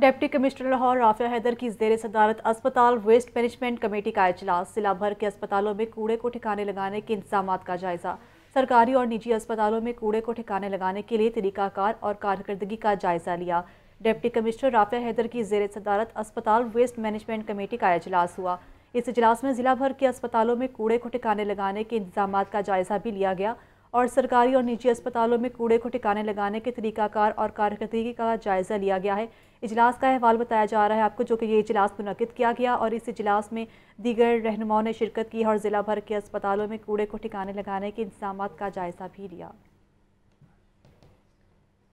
deputy commissioner Lahore Rafia Haider की जेर सदारत अस्पताल वेस्ट मैनेजमेंट कमेटी का अजलास जिला भर के अस्पतालों में कूड़े को ठिकाने लगाने के इंतजाम का जायजा सरकारी और निजी अस्पतालों में कूड़े को ठिकाने लगाने के लिए तरीकाकार और कारकर्दगी का जायजा लिया डिप्टी कमिश्नर राफिया हैदर की जेर सदारत अस्पताल वेस्ट मैनेजमेंट कमेटी का अजलास हुआ इस अजलास में ज़िला भर के अस्पतालों में कूड़े को ठिकाने लगाने के इंतजाम का जायजा भी लिया गया और सरकारी और निजी अस्पतालों में कूड़े को ठिकाने लगाने के तरीकाकार और कारकर्दगी का जायज़ा लिया गया है इजलास का अहवाल बताया जा रहा है आपको जो कि ये इजलास मुनद किया गया और इस इजलास में दीगर रहनुमाओं ने शिरकत की और ज़िला भर के अस्पतालों में कूड़े को ठिकाने लगाने के इंतजाम का जायज़ा भी लिया